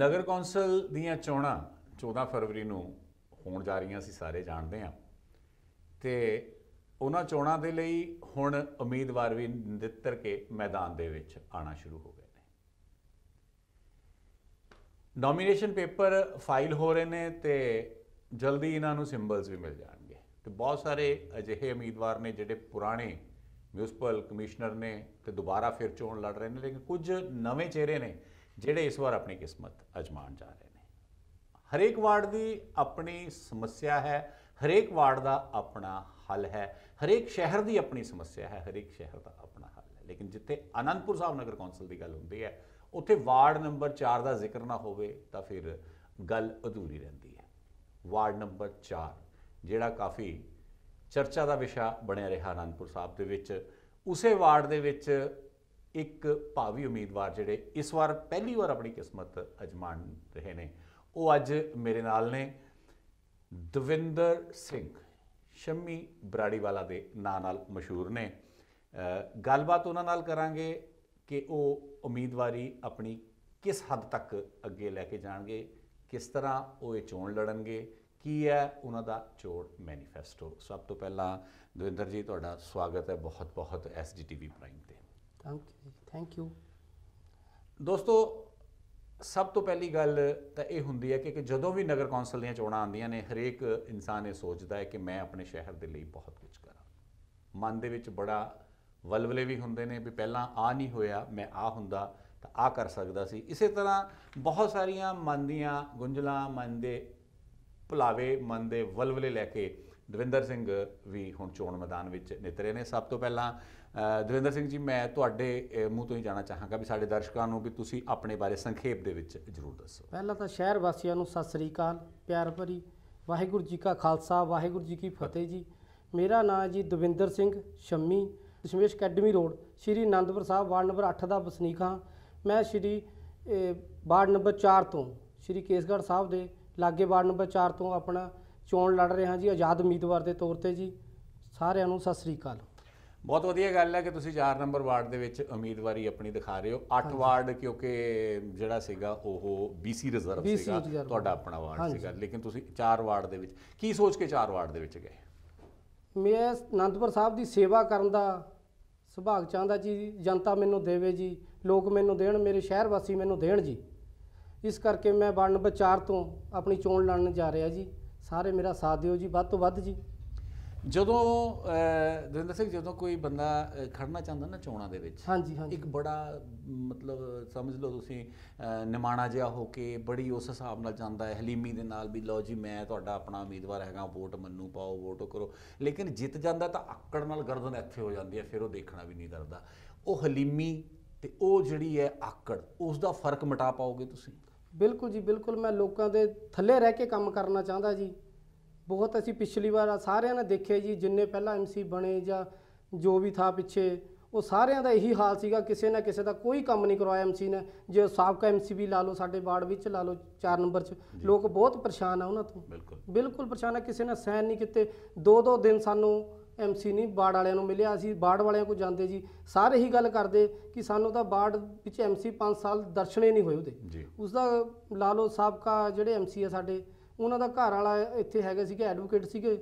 ਨਗਰ council ਦੀਆਂ ਚੋਣਾਂ 14 ਫਰਵਰੀ ਨੂੰ ਹੋਣ ਜਾ ਰਹੀਆਂ ਸੀ ਸਾਰੇ ਜਾਣਦੇ ਆ ਤੇ ਉਹਨਾਂ ਚੋਣਾਂ ਦੇ ਲਈ ਹੁਣ ਉਮੀਦਵਾਰ ਵੀ ਨਿੱਤਰ ਕੇ ਮੈਦਾਨ ਦੇ ਵਿੱਚ ਆਣਾ ਸ਼ੁਰੂ ਹੋ ਗਏ ਨੇ ਨੋਮੀਨੇਸ਼ਨ ਪੇਪਰ ਫਾਈਲ ਹੋ ਰਹੇ ਨੇ ਤੇ ਜਲਦੀ ਇਹਨਾਂ ਨੂੰ ਸਿੰਬਲਸ ਵੀ ਮਿਲ ਜਾਣਗੇ ਤੇ ਬਹੁਤ ਸਾਰੇ ਅਜਿਹੇ ਉਮੀਦਵਾਰ ਨੇ ਜਿਹੜੇ ਪੁਰਾਣੇ ਮਿਊਨਿਸਪਲ ਕਮਿਸ਼ਨਰ ਨੇ ਤੇ ਦੁਬਾਰਾ ਫਿਰ ਚੋਣ ਲੜ ਰਹੇ ਨੇ ਲੇਕਿਨ ਕੁਝ ਨਵੇਂ ਚਿਹਰੇ ਨੇ ਜਿਹੜੇ ਇਸ ਵਾਰ ਆਪਣੀ ਕਿਸਮਤ ਅਜਮਾਣ ਜਾ ਰਹੇ ਨੇ ਹਰੇਕ ਵਾਰਡ ਦੀ ਆਪਣੀ ਸਮੱਸਿਆ ਹੈ ਹਰੇਕ ਵਾਰਡ ਦਾ ਆਪਣਾ ਹੱਲ ਹੈ ਹਰੇਕ ਸ਼ਹਿਰ ਦੀ ਆਪਣੀ ਸਮੱਸਿਆ ਹੈ ਹਰੇਕ ਸ਼ਹਿਰ ਦਾ ਆਪਣਾ ਹੱਲ ਹੈ ਲੇਕਿਨ ਜਿੱਥੇ ਅਨੰਦਪੁਰ ਸਾਹਿਬ ਨਗਰ ਕੌਂਸਲ ਦੀ ਗੱਲ ਹੁੰਦੀ ਹੈ ਉੱਥੇ ਵਾਰਡ ਨੰਬਰ 4 ਦਾ ਜ਼ਿਕਰ ਨਾ ਹੋਵੇ ਤਾਂ ਫਿਰ ਗੱਲ ਅਧੂਰੀ ਰਹਿੰਦੀ ਹੈ ਵਾਰਡ ਨੰਬਰ 4 ਜਿਹੜਾ ਕਾਫੀ ਚਰਚਾ ਦਾ ਵਿਸ਼ਾ ਬਣਿਆ ਰਿਹਾ ਅਨੰਦਪੁਰ ਸਾਹਿਬ ਦੇ ਵਿੱਚ ਉਸੇ ਵਾਰਡ ਦੇ ਵਿੱਚ ਇੱਕ ਭਾਵੀ ਉਮੀਦਵਾਰ ਜਿਹੜੇ ਇਸ ਵਾਰ ਪਹਿਲੀ ਵਾਰ ਆਪਣੀ ਕਿਸਮਤ ਅਜਮਾਣ ਰਹੇ ਨੇ ਉਹ ਅੱਜ ਮੇਰੇ ਨਾਲ ਨੇ ਦਵਿੰਦਰ ਸਿੰਘ ਸ਼ੰਮੀ ਬਰਾੜੀਵਾਲਾ ਦੇ ਨਾਂ ਨਾਲ ਮਸ਼ਹੂਰ ਨੇ ਗੱਲਬਾਤ ਉਹਨਾਂ ਨਾਲ ਕਰਾਂਗੇ ਕਿ ਉਹ ਉਮੀਦਵਾਰੀ ਆਪਣੀ ਕਿਸ ਹੱਦ ਤੱਕ ਅੱਗੇ ਲੈ ਕੇ ਜਾਣਗੇ ਕਿਸ ਤਰ੍ਹਾਂ ਉਹ ਇਹ ਚੋਣ ਲੜਨਗੇ ਕੀ ਹੈ ਉਹਨਾਂ ਦਾ ਚੋਣ ਮੈਨੀਫੈਸਟੋ ਸਭ ਤੋਂ ਪਹਿਲਾਂ ਦਵਿੰਦਰ ਜੀ ਤੁਹਾਡਾ ਸਵਾਗਤ ਹੈ ਬਹੁਤ ਬਹੁਤ ਐਸਜੀਟੀਵੀ ਪ੍ਰਾਈਮ ਤੇ ਥੈਂਕ ਯੂ ਥੈਂਕ ਯੂ ਦੋਸਤੋ ਸਭ ਤੋਂ ਪਹਿਲੀ ਗੱਲ ਤਾਂ ਇਹ ਹੁੰਦੀ ਹੈ ਕਿ ਜਦੋਂ ਵੀ ਨਗਰ ਕੌਂਸਲ ਦੀਆਂ ਚੋਣਾਂ ਆਉਂਦੀਆਂ ਨੇ ਹਰੇਕ ਇਨਸਾਨ ਇਹ ਸੋਚਦਾ ਹੈ ਕਿ ਮੈਂ ਆਪਣੇ ਸ਼ਹਿਰ ਦੇ ਲਈ ਬਹੁਤ ਕੁਝ ਕਰਾਂ ਮਨ ਦੇ ਵਿੱਚ ਬੜਾ ਵਲਵਲੇ ਵੀ ਹੁੰਦੇ ਨੇ ਵੀ ਪਹਿਲਾਂ ਆ ਨਹੀਂ ਹੋਇਆ ਮੈਂ ਆ ਹੁੰਦਾ ਤਾਂ ਆ ਕਰ ਸਕਦਾ ਸੀ ਇਸੇ ਤਰ੍ਹਾਂ ਬਹੁਤ ਸਾਰੀਆਂ ਮਨ ਦੀਆਂ ਗੁੰਝਲਾਂ ਮਨ ਦੇ ਭੁਲਾਵੇ ਮਨ ਦੇ ਵਲਵਲੇ ਲੈ ਕੇ ਦਵਿੰਦਰ ਸਿੰਘ ਵੀ ਹੁਣ ਚੋਣ ਮੈਦਾਨ ਵਿੱਚ ਨਿਤਰੇ ਨੇ ਸਭ ਤੋਂ ਪਹਿਲਾਂ ਦਵਿੰਦਰ ਸਿੰਘ ਜੀ ਮੈਂ ਤੁਹਾਡੇ ਮੂੰਹ ਤੋਂ ਹੀ ਜਾਣਾ ਚਾਹਾਂਗਾ ਵੀ ਸਾਡੇ ਦਰਸ਼ਕਾਂ ਨੂੰ ਵੀ ਤੁਸੀਂ ਆਪਣੇ ਬਾਰੇ ਸੰਖੇਪ ਦੇ ਵਿੱਚ ਜਰੂਰ ਦੱਸੋ ਪਹਿਲਾਂ ਤਾਂ ਸ਼ਹਿਰ ਵਾਸੀਆਂ ਨੂੰ ਸਤਿ ਸ੍ਰੀ ਅਕਾਲ ਪਿਆਰ ਭਰੀ ਵਾਹਿਗੁਰੂ ਜੀ ਕਾ ਖਾਲਸਾ ਵਾਹਿਗੁਰੂ ਜੀ ਕੀ ਫਤਿਹ ਜੀ ਮੇਰਾ ਨਾਮ ਜੀ Davinder Singh Shammi Dashmesh academy road Shri Anandpur Sahib ward number 8 ਦਾ ਵਸਨੀਕ ਹਾਂ ਮੈਂ ਸ਼੍ਰੀ ਵਾਰਡ ਨੰਬਰ 4 ਤੋਂ ਸ਼੍ਰੀ ਕੇਸਗੜ੍ਹ ਸਾਹਿਬ ਦੇ ਲਾਗੇ ਵਾਰਡ ਨੰਬਰ 4 ਤੋਂ ਆਪਣਾ ਚੋਣ ਲੜ ਰਹੇ ਹਾਂ ਜੀ ਆਜ਼ਾਦ ਉਮੀਦਵਾਰ ਦੇ ਤੌਰ ਤੇ ਜੀ ਸਾਰਿਆਂ ਨੂੰ ਸਤਿ ਸ੍ਰੀ ਅਕਾਲ ਬਹੁਤ ਵਧੀਆ ਗੱਲ ਹੈ ਕਿ ਤੁਸੀਂ 4 ਨੰਬਰ ਵਾਰਡ ਦੇ ਵਿੱਚ ਉਮੀਦਵਾਰੀ ਆਪਣੀ ਦਿਖਾ ਰਹੇ ਹੋ 8 ਵਾਰਡ ਕਿਉਂਕਿ ਜਿਹੜਾ ਸੀਗਾ ਉਹ BC ਰਿਜ਼ਰਵ ਸੀਗਾ ਤੁਹਾਡਾ ਆਪਣਾ ਵਾਰਡ ਸੀਗਾ ਲੇਕਿਨ ਤੁਸੀਂ 4 ਵਾਰਡ ਦੇ ਵਿੱਚ ਕੀ ਸੋਚ ਕੇ 4 ਵਾਰਡ ਦੇ ਵਿੱਚ ਗਏ ਮੈਂ ਅਨੰਦਪੁਰ ਸਾਹਿਬ ਦੀ ਸੇਵਾ ਕਰਨ ਦਾ ਸੁਭਾਗ ਚਾਹੁੰਦਾ ਜੀ ਜਨਤਾ ਮੈਨੂੰ ਦੇਵੇ ਜੀ ਲੋਕ ਮੈਨੂੰ ਦੇਣ ਮੇਰੇ ਸ਼ਹਿਰ ਵਾਸੀ ਮੈਨੂੰ ਦੇਣ ਜੀ ਇਸ ਕਰਕੇ ਮੈਂ ਵਾਰਡ ਨੰਬਰ 4 ਤੋਂ ਆਪਣੀ ਚੋਣ ਲੜਨ ਜਾ ਰਿਹਾ ਜੀ ਸਾਰੇ ਮੇਰਾ ਸਾਥ ਦਿਓ ਜੀ ਵੱਧ ਤੋਂ ਵੱਧ ਜੀ ਜਦੋਂ ਦਵਿੰਦਰ ਸਿੰਘ ਜਦੋਂ ਕੋਈ ਬੰਦਾ ਖੜਨਾ ਚਾਹੁੰਦਾ ਨਾ ਚੋਣਾਂ ਦੇ ਵਿੱਚ ਹਾਂਜੀ ਹਾਂਜੀ ਇੱਕ ਬੜਾ ਮਤਲਬ ਸਮਝ ਲਓ ਤੁਸੀਂ ਨਿਮਾਣਾ ਜਿਹਾ ਹੋ ਕੇ ਬੜੀ ਉਸ ਹਿਸਾਬ ਨਾਲ ਜਾਂਦਾ ਹੈ ਹਲੀਮੀ ਦੇ ਨਾਲ ਵੀ ਲਓ ਜੀ ਮੈਂ ਤੁਹਾਡਾ ਆਪਣਾ ਉਮੀਦਵਾਰ ਹੈਗਾ ਵੋਟ ਮੰਨੂ ਪਾਓ ਵੋਟ ਕਰੋ ਲੇਕਿਨ ਜਿੱਤ ਜਾਂਦਾ ਤਾਂ ਆਕੜ ਨਾਲ ਗਰਦਨ ਇੱਥੇ ਹੋ ਜਾਂਦੀ ਹੈ ਫਿਰ ਉਹ ਦੇਖਣਾ ਵੀ ਨਹੀਂ ਕਰਦਾ ਉਹ ਹਲੀਮੀ ਤੇ ਉਹ ਜਿਹੜੀ ਹੈ ਆਕੜ ਉਸ ਦਾ ਫਰਕ ਮਿਟਾ ਪਾਓਗੇ ਤੁਸੀਂ ਬਿਲਕੁਲ ਜੀ ਬਿਲਕੁਲ ਮੈਂ ਲੋਕਾਂ ਦੇ ਥੱਲੇ ਰਹਿ ਕੇ ਕੰਮ ਕਰਨਾ ਚਾਹੁੰਦਾ ਜੀ ਬਹੁਤ ਅਸੀਂ ਪਿਛਲੀ ਵਾਰ ਸਾਰਿਆਂ ਨੇ ਦੇਖਿਆ ਜੀ ਜਿੰਨੇ ਪਹਿਲਾਂ ਐਮਸੀ ਬਣੇ ਜਾਂ ਜੋ ਵੀ ਥਾ ਪਿੱਛੇ ਉਹ ਸਾਰਿਆਂ ਦਾ ਇਹੀ ਹਾਲ ਸੀਗਾ ਕਿਸੇ ਨਾ ਕਿਸੇ ਦਾ ਕੋਈ ਕੰਮ ਨਹੀਂ ਕਰਵਾਇਆ ਐਮਸੀ ਨੇ ਜੇ ਸਾਬਕਾ ਐਮਸੀ ਵੀ ਲਾ ਲਓ ਸਾਡੇ ਬਾੜ ਵਿੱਚ ਲਾ ਲਓ 4 ਨੰਬਰ 'ਚ ਲੋਕ ਬਹੁਤ ਪਰੇਸ਼ਾਨ ਆ ਉਹਨਾਂ ਤੋਂ ਬਿਲਕੁਲ ਬਿਲਕੁਲ ਪਰੇਸ਼ਾਨ ਆ ਕਿਸੇ ਨੇ ਸਹਿਨ ਨਹੀਂ ਕੀਤੇ ਦੋ ਦੋ ਦਿਨ ਸਾਨੂੰ ਐਮਸੀ ਨਹੀਂ ਬਾੜ ਵਾਲਿਆਂ ਨੂੰ ਮਿਲਿਆ ਅਸੀਂ ਬਾੜ ਵਾਲਿਆਂ ਕੋ ਜਾਂਦੇ ਜੀ ਸਾਰੇ ਹੀ ਗੱਲ ਕਰਦੇ ਕਿ ਸਾਨੂੰ ਤਾਂ ਬਾੜ ਵਿੱਚ ਐਮਸੀ 5 ਸਾਲ ਦਰਸ਼ਨੇ ਨਹੀਂ ਹੋਏ ਉਹਦੇ ਉਸ ਦਾ ਲਾਲੋ ਸਾਬਕਾ ਜਿਹੜੇ ਐਮਸੀ ਆ ਸਾਡੇ ਉਹਨਾਂ ਦਾ ਘਰ ਵਾਲਾ ਇੱਥੇ ਹੈਗੇ ਸੀਗੇ ਐਡਵੋਕੇਟ ਸੀਗੇ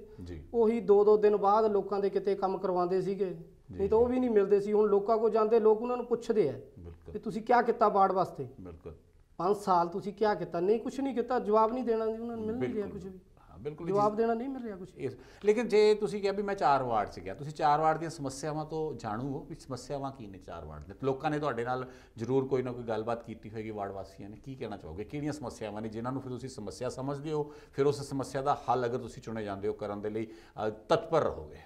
ਉਹੀ 2-2 ਦਿਨ ਬਾਅਦ ਲੋਕਾਂ ਦੇ ਕਿਤੇ ਕੰਮ ਕਰਵਾਉਂਦੇ ਸੀਗੇ ਨਹੀਂ ਤਾਂ ਉਹ ਵੀ ਨਹੀਂ ਮਿਲਦੇ ਸੀ ਹੁਣ ਲੋਕਾਂ ਕੋ ਜਾਂਦੇ ਲੋਕ ਉਹਨਾਂ ਨੂੰ ਪੁੱਛਦੇ ਆ ਕਿ ਤੁਸੀਂ ਕੀ ਕੀਤਾ ਬਾੜ ਵਾਸਤੇ ਬਿਲਕੁਲ 5 ਸਾਲ ਤੁਸੀਂ ਕੀ ਕੀਤਾ ਨਹੀਂ ਕੁਝ ਨਹੀਂ ਕੀਤਾ ਜਵਾਬ ਨਹੀਂ ਦੇਣਾ ਜੀ ਉਹਨਾਂ ਨੂੰ ਮਿਲ ਨਹੀਂ ਰਿਹਾ ਕੁਝ ਵੀ ਬਿਲਕੁਲ ਜਵਾਬ ਦੇਣਾ ਨਹੀਂ ਮਿਲ ਰਿਹਾ ਕੁਝ ਇਸ ਲੇਕਿਨ ਜੇ ਤੁਸੀਂ ਕਿਹਾ ਵੀ ਮੈਂ ਚਾਰ ਵਾਰਡ 'ਚ ਗਿਆ ਤੁਸੀਂ ਚਾਰ ਵਾਰਡ ਦੀਆਂ ਸਮੱਸਿਆਵਾਂ ਤੋਂ ਜਾਣੂ ਹੋ ਵੀ ਸਮੱਸਿਆਵਾਂ ਕੀ ਨੇ ਚਾਰ ਵਾਰਡ ਦੇ ਲੋਕਾਂ ਨੇ ਤੁਹਾਡੇ ਨਾਲ ਜ਼ਰੂਰ ਕੋਈ ਨਾ ਕੋਈ ਗੱਲਬਾਤ ਕੀਤੀ ਹੋਏਗੀ ਵਾਰਡ ਵਾਸੀਆਂ ਨੇ ਕੀ ਕਹਿਣਾ ਚਾਹੋਗੇ ਕਿਹੜੀਆਂ ਸਮੱਸਿਆਵਾਂ ਨੇ ਜਿਨ੍ਹਾਂ ਨੂੰ ਫਿਰ ਤੁਸੀਂ ਸਮੱਸਿਆ ਸਮਝਦੇ ਹੋ ਫਿਰ ਉਸ ਸਮੱਸਿਆ ਦਾ ਹੱਲ ਅਗਰ ਤੁਸੀਂ ਚੁਣੇ ਜਾਂਦੇ ਹੋ ਕਰਨ ਦੇ ਲਈ ਤਤਪਰ ਰਹੋਗੇ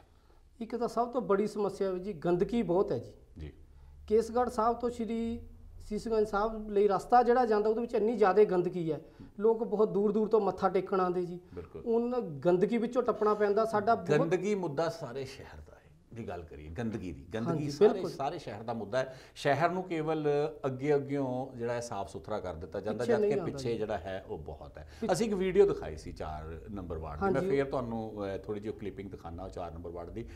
ਇੱਕ ਤਾਂ ਸਭ ਤੋਂ ਬੜੀ ਸਮੱਸਿਆ ਹੈ ਜੀ ਗੰਦਗੀ ਬਹੁਤ ਹੈ ਜੀ ਜੀ ਕੇਸਗੜ੍ਹ ਸਾਹਿਬ ਤੋਂ ਸ਼੍ਰੀ ਸੀਸਗੰਜ ਸਾਹਿਬ ਲਈ ਰਸਤਾ ਜਿਹੜਾ ਜਾਂਦਾ ਉਹਦੇ ਵਿੱਚ ਇੰਨੀ ਜ਼ਿਆਦਾ ਗੰਦਗੀ ਹੈ ਲੋਕ ਬਹੁਤ ਦੂਰ ਦੂਰ ਤੋਂ ਮੱਥਾ ਟੇਕਣ ਆਉਂਦੇ ਜੀ ਉਹਨਾਂ ਗੰਦਗੀ ਵਿੱਚੋਂ ਟੱਪਣਾ ਪੈਂਦਾ ਸਾਡਾ ਗੰਦਗੀ ਮੁੱਦਾ ਸਾਰੇ ਸ਼ਹਿਰ ਦਾ ਹੈ ਦੀ ਗੱਲ ਕਰੀਏ ਗੰਦਗੀ ਦੀ ਗੰਦਗੀ ਸਾਰੇ ਸਾਰੇ ਸ਼ਹਿਰ ਦਾ ਮੁੱਦਾ ਹੈ ਸ਼ਹਿਰ ਨੂੰ ਕੇਵਲ ਅੱਗੇ ਅੱਗਿਓਂ ਜਿਹੜਾ ਹੈ ਸਾਫ਼ ਸੁਥਰਾ ਕਰ ਦਿੱਤਾ ਜਾਂਦਾ ਜਦ ਕਿ ਪਿੱਛੇ ਜਿਹੜਾ ਹੈ ਉਹ ਬਹੁਤ ਹੈ ਅਸੀਂ ਇੱਕ ਵੀਡੀਓ ਦਿਖਾਈ ਸੀ 4 ਨੰਬਰ ਵਾਰਡ ਦੀ ਮੈਂ ਫੇਰ ਤੁਹਾਨੂੰ ਥੋੜੀ ਜਿਹੀ ਕਲਿੱਪਿੰਗ ਦਿਖਾਣਾ 4 ਨੰਬਰ ਵਾਰਡ ਦੀ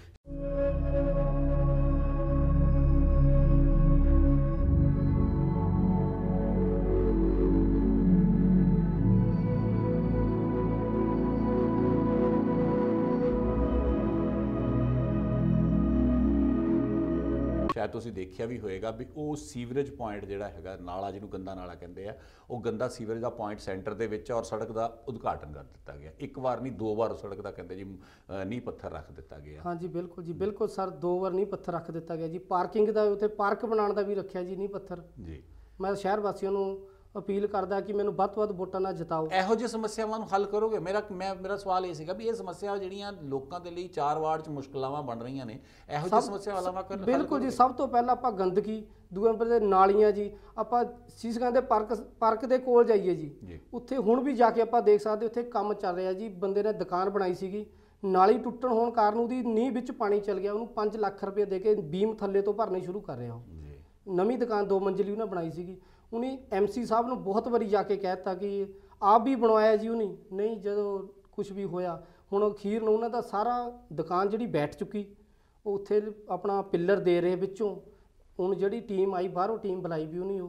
ਸ਼ਾਇਦ ਤੁਸੀਂ ਦੇਖਿਆ ਵੀ ਹੋਏਗਾ ਵੀ ਉਹ ਸੀਵਰੇਜ ਪੁਆਇੰਟ ਜਿਹੜਾ ਹੈਗਾ ਨਾਲਾ ਜਿਹਨੂੰ ਗੰਦਾ ਨਾਲਾ ਕਹਿੰਦੇ ਆ ਉਹ ਗੰਦਾ ਸੀਵਰੇਜ ਦਾ ਪੁਆਇੰਟ ਸੈਂਟਰ ਦੇ ਵਿੱਚ ਔਰ ਸੜਕ ਦਾ ਉਦਘਾਟਨ ਕਰ ਦਿੱਤਾ ਗਿਆ ਇੱਕ ਵਾਰ ਨਹੀਂ ਦੋ ਵਾਰ ਸੜਕ ਦਾ ਕਹਿੰਦੇ ਜੀ ਨੀ ਪੱਥਰ ਰੱਖ ਦਿੱਤਾ ਗਿਆ ਹਾਂਜੀ ਬਿਲਕੁਲ ਜੀ ਬਿਲਕੁਲ ਸਰ ਦੋ ਵਾਰ ਨਹੀਂ ਪੱਥਰ ਰੱਖ ਦਿੱਤਾ ਗਿਆ ਜੀ ਪਾਰਕਿੰਗ ਦਾ ਉੱਥੇ ਪਾਰਕ ਬਣਾਉਣ ਦਾ ਵੀ ਰੱਖਿਆ ਜੀ ਨਹੀਂ ਪੱਥਰ ਜੀ ਮੈਂ ਸ਼ਹਿਰ ਵਾਸੀਆਂ ਨੂੰ ਅਪੀਲ ਕਰਦਾ ਕਿ ਮੈਨੂੰ ਵੱਧ ਵੱਧ ਵੋਟਾਂ ਨਾਲ ਜਿਤਾਓ ਇਹੋ ਜਿਹੇ ਸਮੱਸਿਆਵਾਂ ਨੂੰ ਹੱਲ ਕਰੋਗੇ ਮੇਰਾ ਮੈਂ ਮੇਰਾ ਸਵਾਲ ਇਹ ਸੀਗਾ ਵੀ ਇਹ ਸਮੱਸਿਆਵਾਂ ਜਿਹੜੀਆਂ ਲੋਕਾਂ ਦੇ ਲਈ ਚਾਰ ਵਾਰਡ 'ਚ ਮੁਸ਼ਕਲਾਵਾਂ ਬਣ ਰਹੀਆਂ ਨੇ ਇਹੋ ਜਿਹੀ ਸਮੱਸਿਆਵਾਂ ਹੱਲ ਕਰੋਗੇ ਬਿਲਕੁਲ ਜੀ ਸਭ ਤੋਂ ਪਹਿਲਾਂ ਆਪਾਂ ਗੰਦਗੀ ਦੂਏ ਨੰਬਰ ਤੇ ਨਾਲੀਆਂ ਜੀ ਆਪਾਂ ਸੀਸਗਾਂ ਦੇ ਪਾਰਕ ਪਾਰਕ ਦੇ ਕੋਲ ਜਾਈਏ ਜੀ ਉੱਥੇ ਹੁਣ ਵੀ ਜਾ ਕੇ ਆਪਾਂ ਦੇਖ ਸਕਦੇ ਉੱਥੇ ਕੰਮ ਚੱਲ ਰਿਹਾ ਜੀ ਬੰਦੇ ਨੇ ਦੁਕਾਨ ਬਣਾਈ ਸੀਗੀ ਨਾਲੀ ਟੁੱਟਣ ਹੋਣ ਕਾਰਨ ਉਹਦੀ ਨੀਂਹ ਵਿੱਚ ਪਾਣੀ ਚਲ ਗਿਆ ਉਹਨੂੰ 5 ਲੱਖ ਰੁਪਏ ਦੇ ਕੇ ਬੀਮ ਥੱਲੇ ਤੋਂ ਭਰਨੇ ਸ਼ੁਰੂ ਕਰ ਰਿਹਾ ਉਹ ਨਵੀਂ ਦੁਕਾਨ ਦੋ ਮੰਜ਼ਲੀ ਉਹਨਾਂ ਬਣਾਈ ਸੀਗੀ ਉਹਨੇ ਐਮਸੀ ਸਾਹਿਬ ਨੂੰ ਬਹੁਤ ਵਾਰੀ ਜਾ ਕੇ ਕਹਿਤਾ ਕਿ ਆਪ ਵੀ ਬਣਵਾਇਆ ਜੀ ਉਹਨੇ ਨਹੀਂ ਜਦੋਂ ਕੁਝ ਵੀ ਹੋਇਆ ਹੁਣ ਅਖੀਰ ਨੂੰ ਉਹਨਾਂ ਦਾ ਸਾਰਾ ਦੁਕਾਨ ਜਿਹੜੀ ਬੈਠ ਚੁੱਕੀ ਉਹ ਉੱਥੇ ਆਪਣਾ ਪਿੱਲਰ ਦੇ ਰਹੇ ਵਿੱਚੋਂ ਹੁਣ ਜਿਹੜੀ ਟੀਮ ਆਈ ਬਾਹਰੋਂ ਟੀਮ ਬੁਲਾਈ ਵੀ ਉਹਨੇ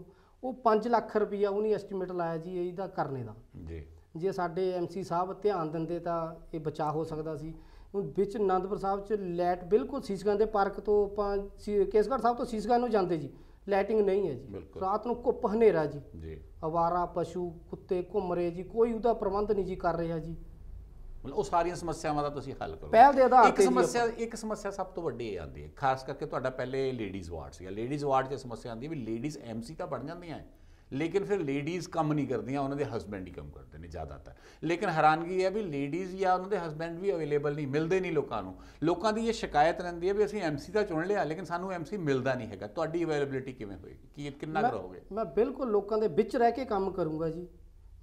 ਉਹ 5 ਲੱਖ ਰੁਪਇਆ ਉਹਨੇ ਐਸਟੀਮੇਟ ਲਾਇਆ ਜੀ ਇਹਦਾ ਕਰਨੇ ਦਾ ਜੀ ਜੇ ਸਾਡੇ ਐਮਸੀ ਸਾਹਿਬ ਧਿਆਨ ਦਿੰਦੇ ਤਾਂ ਇਹ ਬਚਾ ਹੋ ਸਕਦਾ ਸੀ ਵਿੱਚ ਆਨੰਦਪੁਰ ਸਾਹਿਬ ਚ ਲੈਟ ਬਿਲਕੁਲ ਸੀਸਗੰਦੇ ਦੇ ਪਾਰਕ ਤੋਂ ਆਪਾਂ ਕੇਸਗੜ੍ਹ ਸਾਹਿਬ ਤੋਂ ਸੀਸਗੰਦ ਨੂੰ ਜਾਂਦੇ ਜੀ ਲਾਈਟਿੰਗ ਨਹੀਂ ਹੈ ਜੀ ਰਾਤ ਨੂੰ ਕੁੱਪ ਹਨੇਰਾ ਜੀ ਜੀ ਅਵਾਰਾ ਪਸ਼ੂ ਕੁੱਤੇ ਘੁੰਮ ਰਹੇ ਜੀ ਕੋਈ ਉਹਦਾ ਪ੍ਰਬੰਧ ਨਹੀਂ ਜੀ ਕਰ ਰਿਹਾ ਜੀ ਮਤਲਬ ਉਹ ਸਾਰੀਆਂ ਸਮੱਸਿਆਵਾਂ ਦਾ ਤੁਸੀਂ ਹੱਲ ਕਰੋ ਪਹਿਲ ਦੇ ਆਧਾਰ ਤੇ ਇੱਕ ਸਮੱਸਿਆ ਇੱਕ ਸਮੱਸਿਆ ਸਭ ਤੋਂ ਵੱਡੀ ਆਂਦੀ ਆਉਂਦੀ ਹੈ ਖਾਸ ਕਰਕੇ ਤੁਹਾਡਾ ਪਹਿਲੇ ਲੇਡੀਜ਼ ਵਾਰਡ ਸੀਗਾ ਲੇਡੀਜ਼ ਵਾਰਡ 'ਚ ਸਮੱਸਿਆ ਆਉਂਦੀ ਵੀ ਲੇਡੀਜ਼ ਐਮਸੀ ਤਾਂ ਬਣ ਜਾਂਦੀਆਂ ਹੈ ਲੇਕਿਨ ਫਿਰ ਲੇਡੀਜ਼ ਕੰਮ ਨਹੀਂ ਕਰਦੀਆਂ ਉਹਨਾਂ ਦੇ ਹਸਬੰਡ ਹੀ ਕੰਮ ਕਰਦੇ ਨੇ ਜ਼ਿਆਦਾਤਰ ਲੇਕਿਨ ਹੈਰਾਨਗੀ ਹੈ ਵੀ ਲੇਡੀਜ਼ ਜਾਂ ਉਹਨਾਂ ਦੇ ਹਸਬੰਡ ਵੀ ਅਵੇਲੇਬਲ ਨਹੀਂ ਮਿਲਦੇ ਨਹੀਂ ਲੋਕਾਂ ਨੂੰ ਲੋਕਾਂ ਦੀ ਇਹ ਸ਼ਿਕਾਇਤ ਰਹਿੰਦੀ ਹੈ ਵੀ ਅਸੀਂ ਐਮਸੀ ਦਾ ਚੁਣ ਲਿਆ ਲੇਕਿਨ ਸਾਨੂੰ ਐਮਸੀ ਮਿਲਦਾ ਨਹੀਂ ਹੈਗਾ ਤੁਹਾਡੀ ਅਵੇਲੇਬਿਲਟੀ ਕਿਵੇਂ ਹੋਏਗੀ ਕੀ ਕਿੰਨਾ ਕਰੋਗੇ ਮੈਂ ਬਿਲਕੁਲ ਲੋਕਾਂ ਦੇ ਵਿੱਚ ਰਹਿ ਕੇ ਕੰਮ ਕਰੂੰਗਾ ਜੀ